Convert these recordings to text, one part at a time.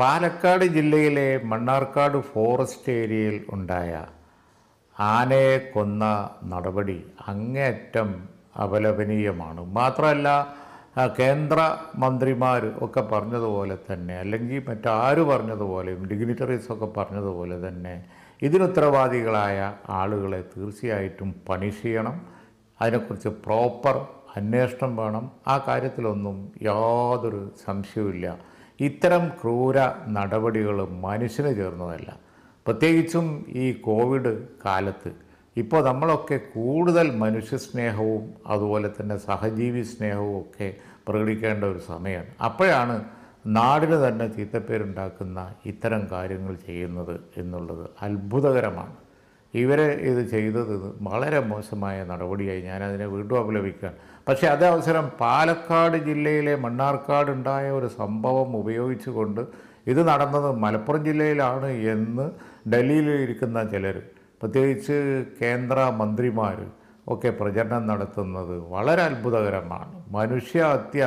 പാലക്കാട് ജില്ലയിലെ മണ്ണാർക്കാട് ഫോറസ്റ്റ് ഏരിയയിൽ ഉണ്ടായ ആനയെ കൊന്ന നടപടി അങ്ങേയറ്റം അപലപനീയമാണ് മാത്രമല്ല കേന്ദ്ര മന്ത്രിമാർ ഒക്കെ പറഞ്ഞതുപോലെ തന്നെ അല്ലെങ്കിൽ മറ്റാര് പറഞ്ഞതുപോലെയും ഡിഗ്നിറ്ററീസ് ഒക്കെ പറഞ്ഞതുപോലെ തന്നെ ഇതിനുത്തരവാദികളായ ആളുകളെ തീർച്ചയായിട്ടും പണിഷ് ചെയ്യണം അതിനെക്കുറിച്ച് പ്രോപ്പർ അന്വേഷണം വേണം ആ കാര്യത്തിലൊന്നും യാതൊരു സംശയവും ഇത്തരം ക്രൂര നടപടികൾ മനുഷ്യന് ചേർന്നതല്ല പ്രത്യേകിച്ചും ഈ കോവിഡ് കാലത്ത് ഇപ്പോൾ നമ്മളൊക്കെ കൂടുതൽ മനുഷ്യസ്നേഹവും അതുപോലെ തന്നെ സഹജീവി സ്നേഹവും ഒക്കെ പ്രകടിക്കേണ്ട ഒരു സമയമാണ് അപ്പോഴാണ് നാടിന് തന്നെ ചീത്തപ്പേരുണ്ടാക്കുന്ന ഇത്തരം കാര്യങ്ങൾ ചെയ്യുന്നത് എന്നുള്ളത് അത്ഭുതകരമാണ് ഇവർ ഇത് ചെയ്തത് വളരെ മോശമായ നടപടിയായി ഞാനതിനെ വീണ്ടും അപലപിക്കുകയാണ് പക്ഷേ അതേ അവസരം പാലക്കാട് ജില്ലയിലെ മണ്ണാർക്കാട് ഉണ്ടായ ഒരു സംഭവം ഉപയോഗിച്ചുകൊണ്ട് ഇത് നടന്നത് മലപ്പുറം ജില്ലയിലാണ് എന്ന് ഡൽഹിയിൽ ഇരിക്കുന്ന ചിലർ പ്രത്യേകിച്ച് കേന്ദ്ര മന്ത്രിമാർ ഒക്കെ പ്രചരണം നടത്തുന്നത് വളരെ അത്ഭുതകരമാണ് മനുഷ്യഹത്യ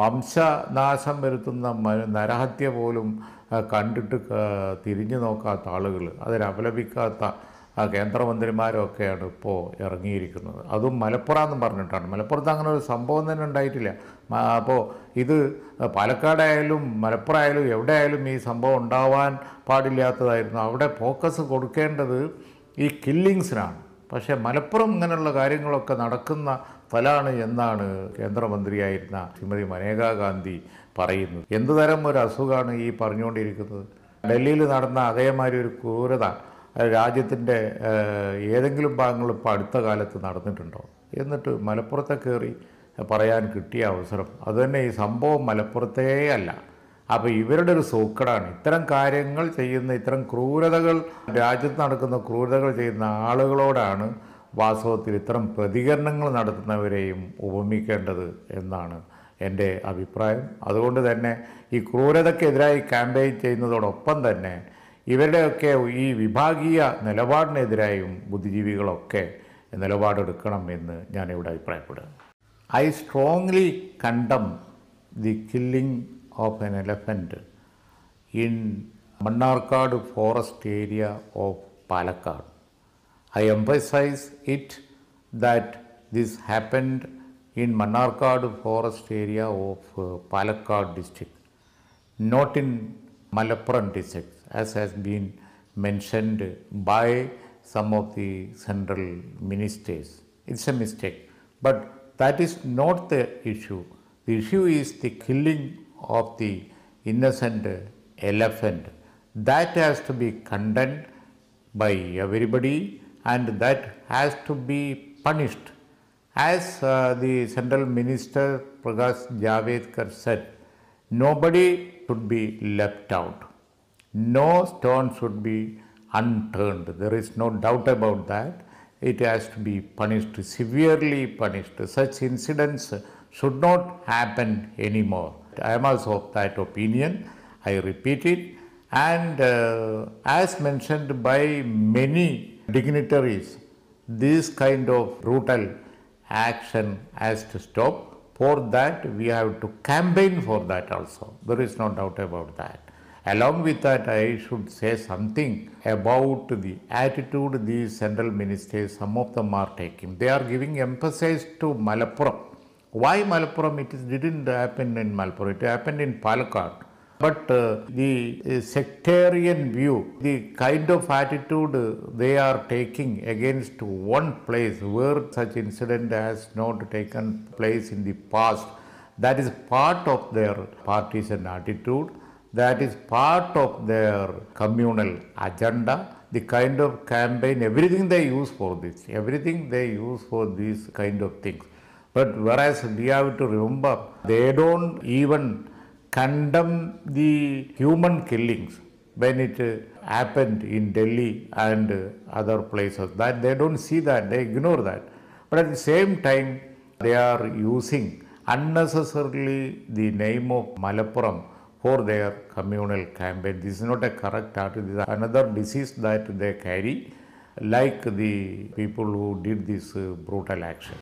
വംശനാശം വരുത്തുന്ന നരഹത്യ പോലും കണ്ടിട്ട് തിരിഞ്ഞു നോക്കാത്ത ആളുകൾ അതിനപലപിക്കാത്ത ആ ഒക്കെയാണ് ഇപ്പോൾ ഇറങ്ങിയിരിക്കുന്നത് അതും മലപ്പുറം എന്ന് പറഞ്ഞിട്ടാണ് മലപ്പുറത്ത് അങ്ങനെ ഒരു സംഭവം തന്നെ ഉണ്ടായിട്ടില്ല അപ്പോൾ ഇത് പാലക്കാടായാലും മലപ്പുറം ആയാലും എവിടെ ആയാലും ഈ സംഭവം ഉണ്ടാവാൻ പാടില്ലാത്തതായിരുന്നു അവിടെ ഫോക്കസ് കൊടുക്കേണ്ടത് ഈ കില്ലിങ്സിനാണ് പക്ഷേ മലപ്പുറം ഇങ്ങനെയുള്ള കാര്യങ്ങളൊക്കെ നടക്കുന്ന സ്ഥലമാണ് എന്നാണ് കേന്ദ്രമന്ത്രിയായിരുന്ന ശ്രീമതി മനേകാ ഗാന്ധി പറയുന്നത് എന്തുതരം ഒരു അസുഖമാണ് ഈ പറഞ്ഞുകൊണ്ടിരിക്കുന്നത് ഡൽഹിയിൽ നടന്ന അതേമാതിരി ഒരു ക്രൂരത രാജ്യത്തിൻ്റെ ഏതെങ്കിലും ഭാഗങ്ങളിൽ ഇപ്പോൾ അടുത്ത കാലത്ത് നടന്നിട്ടുണ്ടോ എന്നിട്ട് മലപ്പുറത്തെ കയറി പറയാൻ കിട്ടിയ അവസരം അതുതന്നെ ഈ സംഭവം മലപ്പുറത്തേ അല്ല അപ്പോൾ ഇവരുടെ ഒരു സൂക്കടാണ് ഇത്തരം കാര്യങ്ങൾ ചെയ്യുന്ന ഇത്തരം ക്രൂരതകൾ രാജ്യത്ത് നടക്കുന്ന ക്രൂരതകൾ ചെയ്യുന്ന ആളുകളോടാണ് വാസ്തവത്തിൽ ഇത്തരം പ്രതികരണങ്ങൾ നടത്തുന്നവരെയും ഉപമിക്കേണ്ടത് എന്നാണ് എൻ്റെ അഭിപ്രായം അതുകൊണ്ട് തന്നെ ഈ ക്രൂരതയ്ക്കെതിരായി ക്യാമ്പയിൻ ചെയ്യുന്നതോടൊപ്പം തന്നെ ഇവരുടെയൊക്കെ ഈ വിഭാഗീയ നിലപാടിനെതിരായും ബുദ്ധിജീവികളൊക്കെ നിലപാടെടുക്കണം എന്ന് ഞാനിവിടെ അഭിപ്രായപ്പെടുക I strongly condemn the killing of an elephant in Mannarkkad forest area of Palakkad I emphasize it that this happened in Mannarkkad forest area of Palakkad district not in Malappuram district as has been mentioned by some of the central ministers. It's a mistake, but that is not the issue. The issue is the killing of the innocent elephant. That has to be condemned by everybody and that has to be punished. As uh, the central minister Prakash Javadkar said, nobody should be left out. No stone should be unturned. There is no doubt about that. It has to be punished, severely punished. Such incidents should not happen anymore. I am also of that opinion. I repeat it. And uh, as mentioned by many dignitaries, this kind of brutal action has to stop. For that, we have to campaign for that also. There is no doubt about that. Along with that, I should say something about the attitude the central ministers, some of them are taking. They are giving emphasis to Malappuram. Why Malappuram? It is, didn't happen in Malappuram, it happened in Palakkad. But uh, the uh, sectarian view, the kind of attitude they are taking against one place where such incident has not taken place in the past, that is part of their partisan attitude. That is part of their communal agenda, the kind of campaign, everything they use for this, everything they use for these kind of things. But whereas we have to remember, they don't even condemn the human killings when it happened in Delhi and other places. That they don't see that, they ignore that. But at the same time, they are using unnecessarily the name of Malappuram for their communal campaign. This is not a correct attitude, this is another disease that they carry like the people who did this uh, brutal action.